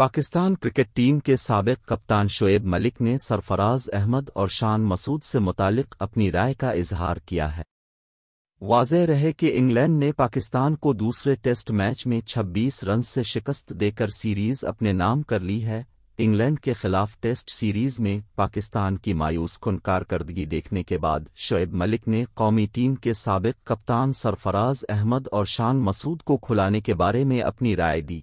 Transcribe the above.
Pakistan cricket team के सबक कप्तान शोएब मलिक ने सरफराज अहमद और शान मसूद से मुतालिक अपनी राय का इजहार किया है वाज रहे कि इंग्लैंड ने पाकिस्तान को दूसरे टेस्ट मैच में 26 रन से शिकस्त देकर सीरीज अपने नाम कर ली है इंग्लैंड के खिलाफ टेस्ट सीरीज में पाकिस्तान की मायूस खुन कारकर्दगी देखने के बाद शोएब मलिक ने कौमी टीम के सबक कप्तान सरफराज अहमद और शान मसूद को खुलाने के बारे में अपनी राय दी